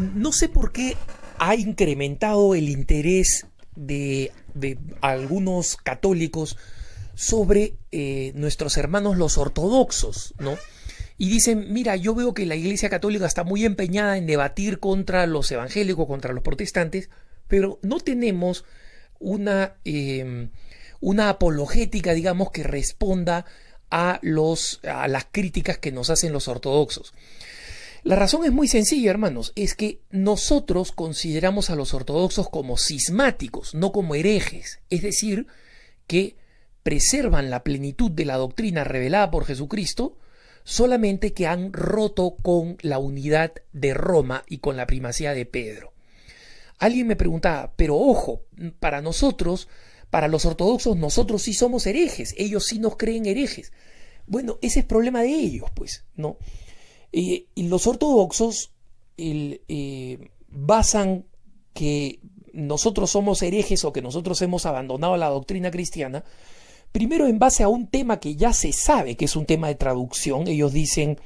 no sé por qué ha incrementado el interés de, algunos católicos sobre eh, nuestros hermanos los ortodoxos, ¿no? Y dicen, mira, yo veo que la Iglesia Católica está muy empeñada en debatir contra los evangélicos, contra los protestantes, pero no tenemos una, em, una apologética, digamos, que responda a, los, a las críticas que nos hacen los ortodoxos. La razón es muy sencilla, hermanos, es que nosotros consideramos a los ortodoxos como cismáticos, no como herejes, es decir, que preservan la plenitud de la doctrina revelada por Jesucristo, solamente que han roto con la unidad de Roma y con la primacía de Pedro. Alguien me preguntaba, pero ojo, para nosotros, para los ortodoxos, nosotros sí somos herejes, ellos sí nos creen herejes. Bueno, ese es problema de ellos, pues, ¿no? y los ortodoxos el, eh, basan que nosotros somos herejes o que nosotros hemos abandonado la doctrina cristiana, primero en base a un tema que ya se sabe que es un tema de traducción, ellos dicen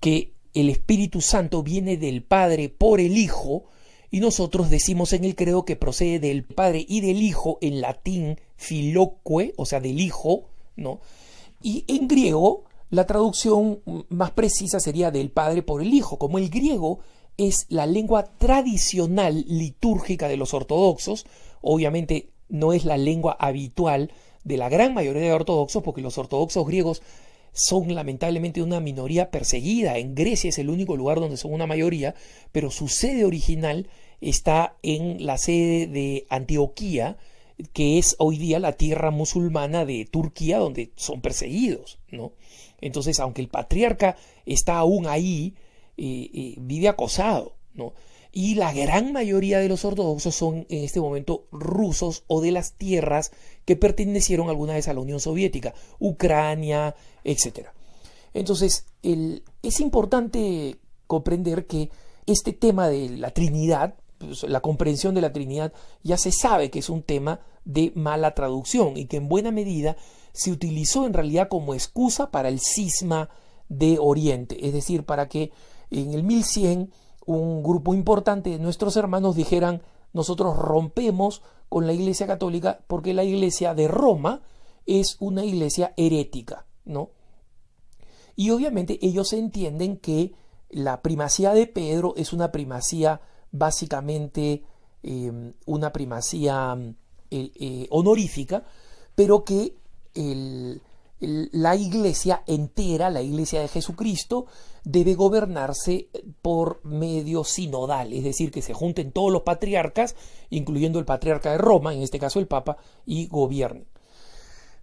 que el Espíritu Santo viene del Padre por el Hijo, y nosotros decimos en el credo que procede del Padre y del Hijo, en latín filoque, o sea, del Hijo, ¿no? Y en griego la traducción más precisa sería del Padre por el Hijo, como el griego es la lengua tradicional litúrgica de los ortodoxos, obviamente no es la lengua habitual de la gran mayoría de ortodoxos, porque los ortodoxos griegos son lamentablemente una minoría perseguida. En Grecia es el único lugar donde son una mayoría, pero su sede original está en la sede de Antioquía, que es hoy día la tierra musulmana de Turquía, donde son perseguidos, ¿no? Entonces, aunque el patriarca está aún ahí, eh, eh, vive acosado, Y la gran mayoría de los ortodoxos son en este momento rusos o de las tierras que pertenecieron alguna vez a la Unión Soviética, Ucrania, etc. Entonces, es importante comprender que este tema de la Trinidad pues, la comprensión de la Trinidad, ya se sabe que es un tema de mala traducción y que en buena medida se utilizó en realidad como excusa para el cisma de Oriente, es decir, para que en el 1100 un grupo importante de nuestros hermanos dijeran nosotros rompemos con la Iglesia Católica porque la Iglesia de Roma es una iglesia herética, ¿no? Y obviamente ellos entienden que la primacía de Pedro es una primacía básicamente em, una primacía mm, eh, eh, honorífica, pero que la iglesia entera, la iglesia de Jesucristo, debe gobernarse por medio sinodal, es decir, que se junten todos los patriarcas, incluyendo el patriarca de Roma, en este caso el Papa, y gobiernen.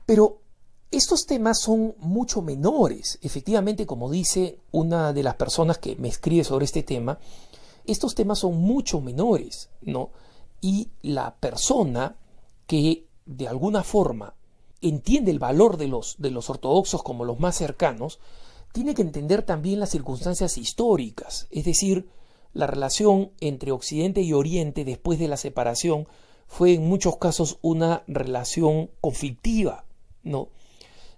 Pero estos temas son mucho menores. Efectivamente, como dice una de las personas que me escribe sobre este tema, estos temas son mucho menores, ¿no? Y la persona que de alguna forma entiende el valor de los, de los ortodoxos como los más cercanos, tiene que entender también las circunstancias históricas, es decir, la relación entre Occidente y Oriente después de la separación fue en muchos casos una relación conflictiva, ¿no?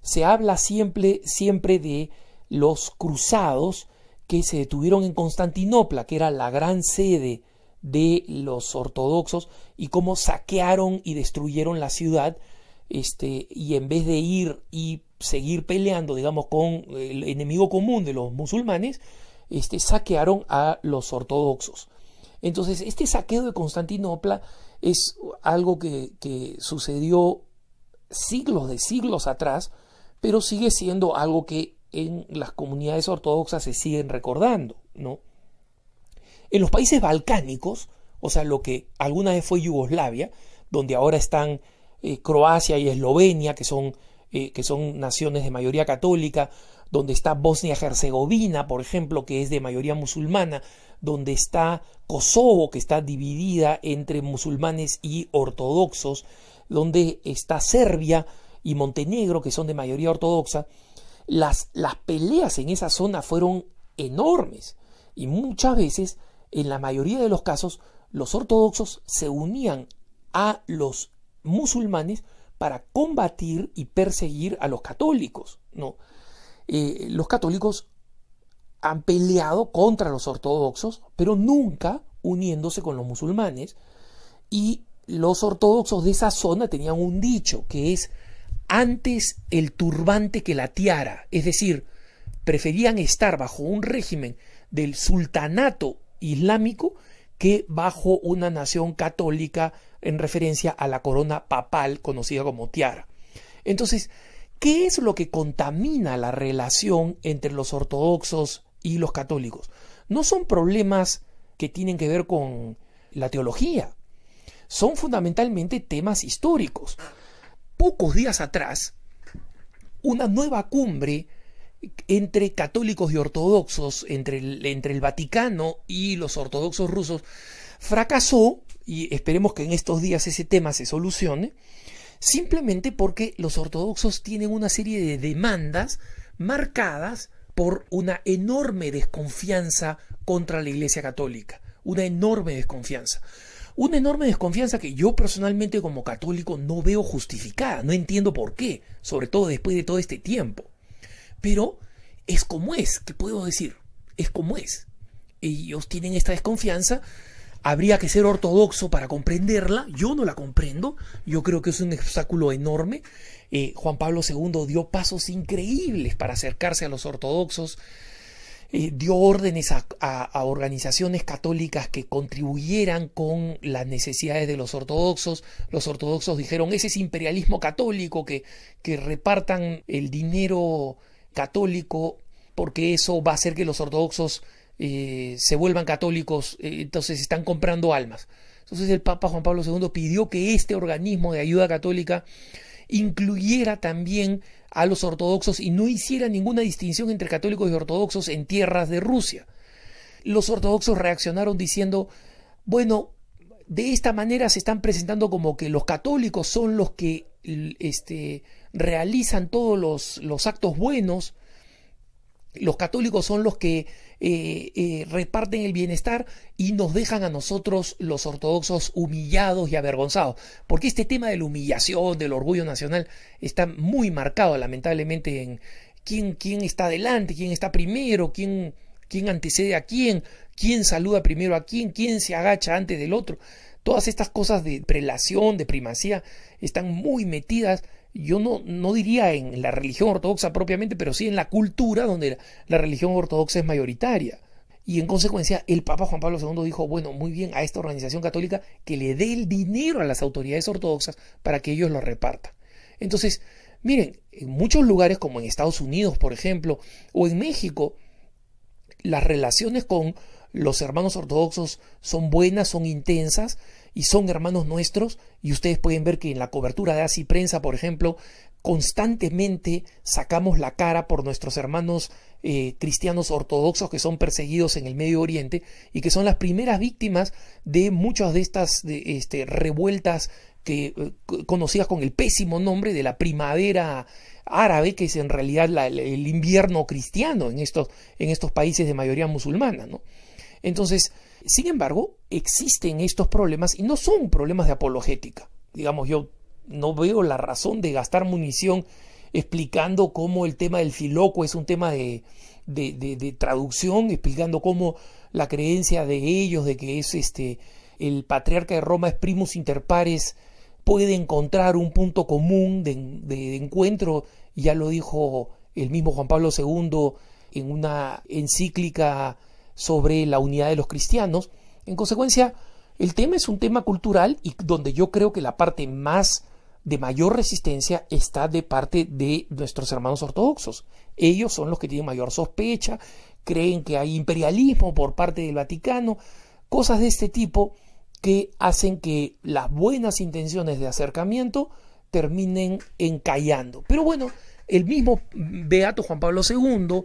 Se habla siempre, siempre de los cruzados que se detuvieron en Constantinopla, que era la gran sede de los ortodoxos, y cómo saquearon y destruyeron la ciudad, este, y en vez de ir y seguir peleando, digamos, con el enemigo común de los musulmanes, este, saquearon a los ortodoxos. Entonces, este saqueo de Constantinopla es algo que, que, sucedió siglos de siglos atrás, pero sigue siendo algo que en las comunidades ortodoxas se siguen recordando, ¿no? En los países balcánicos, o sea, lo que alguna vez fue Yugoslavia, donde ahora están eh, Croacia y Eslovenia, que son, eh, que son naciones de mayoría católica, donde está Bosnia-Herzegovina, por ejemplo, que es de mayoría musulmana, donde está Kosovo, que está dividida entre musulmanes y ortodoxos, donde está Serbia y Montenegro, que son de mayoría ortodoxa, las, peleas en esa zona fueron enormes y muchas veces, en la mayoría de los casos, los ortodoxos se unían a los musulmanes para combatir y perseguir a los católicos. No, eh, los católicos han peleado contra los ortodoxos, pero nunca uniéndose con los musulmanes. Y los ortodoxos de esa zona tenían un dicho que es antes el turbante que la tiara, es decir, preferían estar bajo un régimen del sultanato islámico que bajo una nación católica en referencia a la corona papal conocida como tiara. Entonces, ¿qué es lo que contamina la relación entre los ortodoxos y los católicos? No son problemas que tienen que ver con la teología, son fundamentalmente temas históricos pocos días atrás una nueva cumbre entre católicos y ortodoxos, entre el, Vaticano y los ortodoxos rusos, fracasó, y esperemos que en estos días ese tema se solucione, simplemente porque los ortodoxos tienen una serie de demandas marcadas por una enorme desconfianza contra la Iglesia Católica, una enorme desconfianza una enorme desconfianza que yo personalmente como católico no veo justificada, no entiendo por qué, sobre todo después de todo este tiempo. Pero es como es, ¿qué puedo decir? Es como es. Ellos tienen esta desconfianza, habría que ser ortodoxo para comprenderla, yo no la comprendo, yo creo que es un obstáculo enorme. Eh, Juan Pablo II dio pasos increíbles para acercarse a los ortodoxos, eh, dio órdenes a, organizaciones católicas que contribuyeran con las necesidades de los ortodoxos. Los ortodoxos dijeron, ese es imperialismo católico, que, que repartan el dinero católico, porque eso va a hacer que los ortodoxos eh, se vuelvan católicos, eh, entonces están comprando almas. Entonces el Papa Juan Pablo II pidió que este organismo de ayuda católica incluyera también a los ortodoxos y no hiciera ninguna distinción entre católicos y ortodoxos en tierras de Rusia. Los ortodoxos reaccionaron diciendo, bueno, de esta manera se están presentando como que los católicos son los que este, realizan todos los, los actos buenos los católicos son los que eh, eh, reparten el bienestar y nos dejan a nosotros los ortodoxos humillados y avergonzados. Porque este tema de la humillación, del orgullo nacional, está muy marcado lamentablemente en quién, quién está adelante, quién está primero, quién, quién antecede a quién, quién saluda primero a quién, quién se agacha antes del otro. Todas estas cosas de prelación, de primacía, están muy metidas yo no, no diría en la religión ortodoxa propiamente, pero sí en la cultura donde la, la religión ortodoxa es mayoritaria. Y en consecuencia, el Papa Juan Pablo II dijo, bueno, muy bien a esta organización católica que le dé el dinero a las autoridades ortodoxas para que ellos lo repartan. Entonces, miren, en muchos lugares como en Estados Unidos, por ejemplo, o en México, las relaciones con los hermanos ortodoxos son buenas, son intensas, y son hermanos nuestros y ustedes pueden ver que en la cobertura de Así Prensa, por ejemplo, constantemente sacamos la cara por nuestros hermanos eh, cristianos ortodoxos que son perseguidos en el Medio Oriente y que son las primeras víctimas de muchas de estas este, revueltas que, eh, conocidas con el pésimo nombre de la primavera árabe, que es en realidad el invierno cristiano en estos, en estos países de mayoría musulmana. ¿no? Entonces, sin embargo, existen estos problemas y no son problemas de apologética. Digamos, yo no veo la razón de gastar munición explicando cómo el tema del filoco es un tema de, de, de, traducción, explicando cómo la creencia de ellos de que es este el patriarca de Roma es primus inter pares puede encontrar un punto común de, encuentro, ya lo dijo el mismo Juan Pablo II en una encíclica sobre la unidad de los cristianos. En consecuencia, el tema es un tema cultural y donde yo creo que la parte más de mayor resistencia está de parte de nuestros hermanos ortodoxos. Ellos son los que tienen mayor sospecha, creen que hay imperialismo por parte del Vaticano, cosas de este tipo que hacen que las buenas intenciones de acercamiento terminen encallando. Pero bueno, el mismo Beato Juan Pablo II,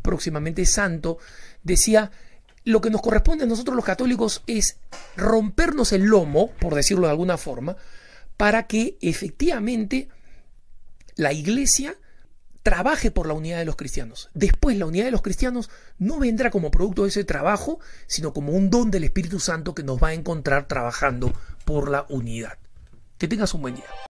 próximamente santo, decía, lo que nos corresponde a nosotros los católicos es rompernos el lomo, por decirlo de alguna forma, para que efectivamente la iglesia trabaje por la unidad de los cristianos. Después la unidad de los cristianos no vendrá como producto de ese trabajo, sino como un don del Espíritu Santo que nos va a encontrar trabajando por la unidad. Que tengas un buen día.